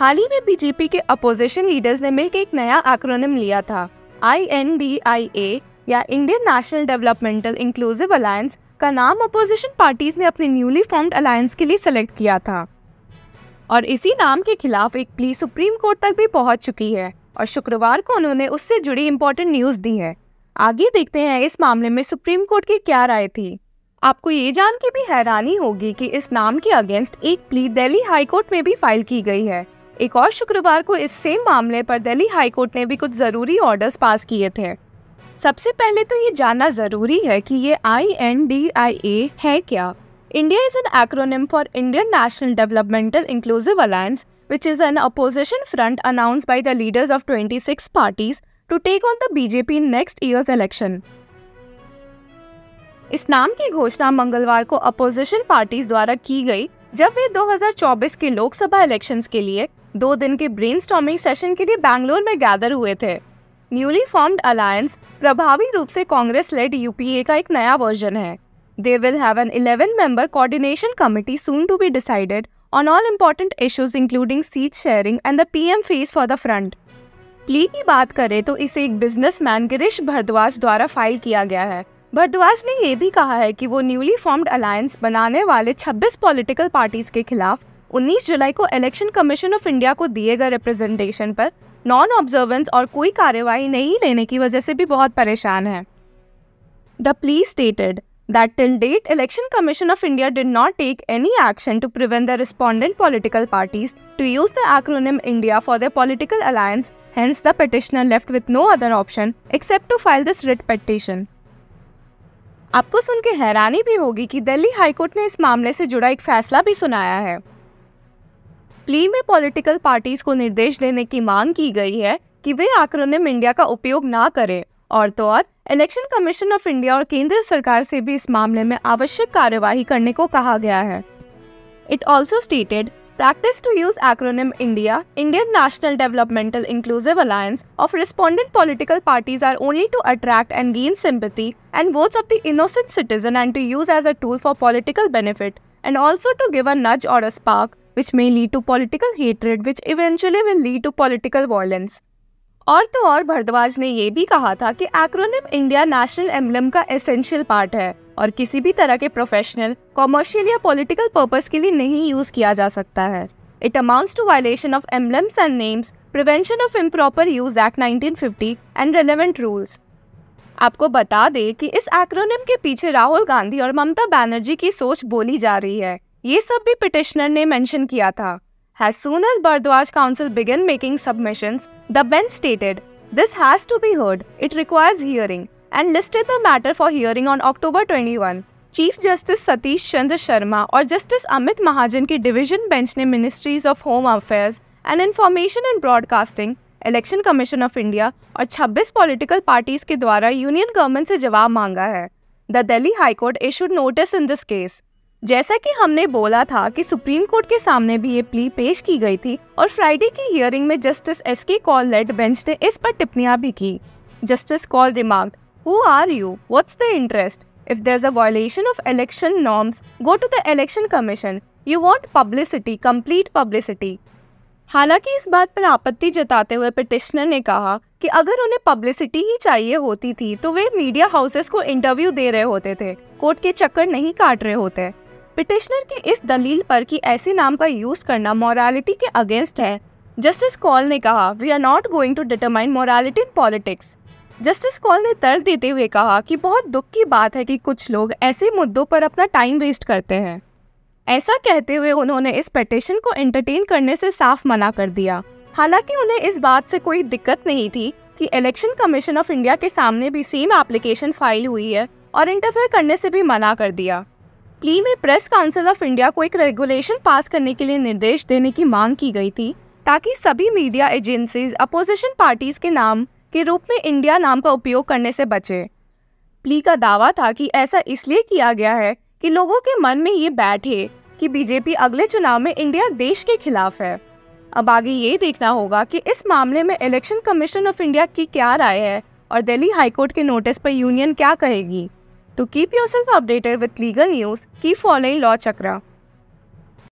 हाल ही में बीजेपी के opposition leaders ने मिलकर एक नया एक्रोनिम लिया था I N D I A या Indian National Developmental Inclusive Alliance का नाम अपोजिशन पार्टीज ने अपने न्यूली फॉर्म्ड अलायंस के लिए सेलेक्ट किया था और इसी नाम के खिलाफ एक प्ली सुप्रीम कोर्ट तक भी पहुंच चुकी है और शुक्रवार को उन्होंने उससे जुड़ी इम्पोर्टेंट न्यूज़ दी है आगे देखते हैं इस मामले में सुप्रीम कोर्ट की क्या राय थी आपको ये जान के भी हैरानी होगी कि इस नाम के अगेंस्ट एक प्ली दिल्ली हाईकोर्ट में भी फाइल की गई है एक और शुक्रवार को इस सेम मामले पर दिल्ली हाई कोर्ट ने भी कुछ ज़रूरी ऑर्डर्स पास किए थे सबसे पहले तो ये जानना ज़रूरी है कि ये I N D I A है क्या India is an acronym for Indian National Developmental Inclusive Alliance which is an opposition front announce by the leaders of twenty six parties to take on the BJP next year's election इस नाम की घोषणा मंगलवार को opposition parties द्वारा की गई जब वे 2024 के लोकसभा इलेक्शंस के लिए दो दिन के ब्रेन सेशन के लिए बैंगलोर में गैदर हुए थे न्यूली फॉर्म्ड अलायंस प्रभावी रूप से कांग्रेस लेड यूपीए का एक नया वर्जन है they will have an eleven member coordination committee soon to be decided on all important issues including seat sharing and the PM face for the front plea की बात करें तो इसे एक बिजनेसमैन गिरीश भरद्वाज द्वारा फाइल किया गया है भरद्वाज ने यह भी कहा है कि वो न्यूली फॉर्म्ड अलायंस बनाने वाले 26 पॉलिटिकल पार्टीज के खिलाफ 19 जुलाई को इलेक्शन कमीशन ऑफ इंडिया को दिए गए रिप्रेजेंटेशन पर नॉन ऑब्जर्वेंस और कोई कार्यवाही नहीं लेने की वजह से भी बहुत परेशान है the plea stated that till date Election Commission of India did not take any action to prevent the respondent political parties to use the acronym India for the political alliance hence the petitioner left with no other option except to file this writ petition आपको सुनकर हैरानी भी होगी कि Delhi high court ने इस मामले से जुड़ा एक फैसला भी सुनाया है प्ली में पॉलिटिकल पार्टीज को निर्देश देने की मांग की गई है कि वे आक्रोनिम इंडिया का उपयोग ना करें और तो और इलेक्शन कमीशन ऑफ इंडिया और केंद्र सरकार से भी इस मामले में आवश्यक कार्यवाही करने को कहा गया है it also stated practice to use acronym India Indian National Developmental Inclusive Alliance of respondent political parties are only to attract and gain sympathy and votes of the innocent citizen and to use as a tool for political benefit and also to give a nudge or a spark which may lead to political hatred which eventually will lead to political violence और तो और भरद्वाज ने यह भी कहा था कि acronym India national emblem का एसेंशियल पार्ट है और किसी भी तरह के प्रोफेशनल कॉमर्शियल या पॉलिटिकल पर्पस के लिए नहीं यूज किया जा सकता है it amounts to violation of emblems and names prevention of improper use act 1950 and relevant rules आपको बता दें कि इस एक्रोनिम के पीछे राहुल गांधी और ममता बनर्जी की सोच बोली जा रही है ये सब भी पिटिशनर ने मेंशन किया था As soon as Bardwaj Council began making submissions, the bench stated, This has to be heard, it requires hearing, and listed the matter for hearing on October 21. Chief justice Satish Chandra Sharma और justice Amit Mahajan की division bench ने ministries of home affairs and information and broadcasting Election Commission of India और 26 political parties के द्वारा union government से जवाब मांगा है the Delhi high court issued notice in this case जैसा कि हमने बोला था कि सुप्रीम कोर्ट के सामने भी ये प्ली पेश की गई थी और फ्राइडे की हियरिंग में justice S K Kaul led bench ने इस पर टिप्पणियां भी की justice Kaul remark who are you what's the interest if there is a violation of election norms go to the election commission you want publicity complete publicity हालांकि इस बात पर आपत्ति जताते हुए पिटिशनर ने कहा कि अगर उन्हें पब्लिसिटी ही चाहिए होती थी तो वे मीडिया हाउसेस को इंटरव्यू दे रहे होते थे कोर्ट के चक्कर नहीं काट रहे होते पिटिशनर की इस दलील पर कि ऐसे नाम का यूज़ करना मॉरालिटी के अगेंस्ट है जस्टिस कॉल ने कहा we are not going to determine morality in politics justice Kaul ने तर्क देते हुए कहा कि बहुत दुख की बात है कि कुछ लोग ऐसे मुद्दों पर अपना टाइम वेस्ट करते हैं ऐसा कहते हुए उन्होंने इस पटिशन को एंटरटेन करने से साफ मना कर दिया हालांकि उन्हें इस बात से कोई दिक्कत नहीं थी कि इलेक्शन कमीशन ऑफ इंडिया के सामने भी सेम एप्लीकेशन फाइल हुई है और इंटरफेयर करने से भी मना कर दिया प्ली में प्रेस काउंसिल ऑफ इंडिया को एक रेगुलेशन पास करने के लिए निर्देश देने की मांग की गई थी ताकि सभी मीडिया एजेंसीज अपोजिशन पार्टीज के नाम के रूप में इंडिया नाम का उपयोग करने से बचे प्ली का दावा था कि ऐसा इसलिए किया गया है कि लोगों के मन में ये बैठे कि बीजेपी अगले चुनाव में इंडिया देश के खिलाफ है अब आगे ये देखना होगा कि इस मामले में इलेक्शन कमीशन ऑफ इंडिया की क्या राय है और दिल्ली हाईकोर्ट के नोटिस पर यूनियन क्या कहेगी To keep yourself updated with legal news, keep following Law Chakra.